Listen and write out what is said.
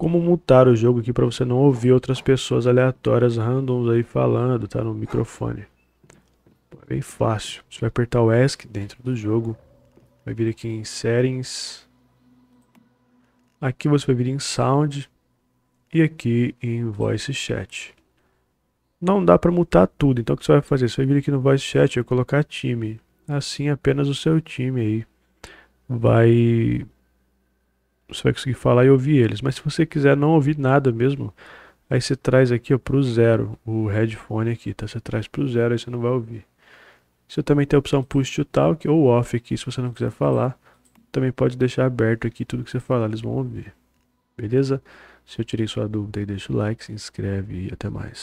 como mutar o jogo aqui para você não ouvir outras pessoas aleatórias, randoms aí falando, tá? No microfone. É bem fácil. Você vai apertar o ESC dentro do jogo. Vai vir aqui em Settings. Aqui você vai vir em Sound. E aqui em Voice Chat. Não dá para mutar tudo, então o que você vai fazer? Você vai vir aqui no Voice Chat e colocar time. Assim apenas o seu time aí vai você vai conseguir falar e ouvir eles. Mas se você quiser não ouvir nada mesmo, aí você traz aqui para o zero o headphone aqui, tá? Você traz para o zero, aí você não vai ouvir. Você também tem a opção push to talk ou off aqui, se você não quiser falar. Também pode deixar aberto aqui tudo que você falar, eles vão ouvir. Beleza? Se eu tirei sua dúvida aí, deixa o like, se inscreve e até mais.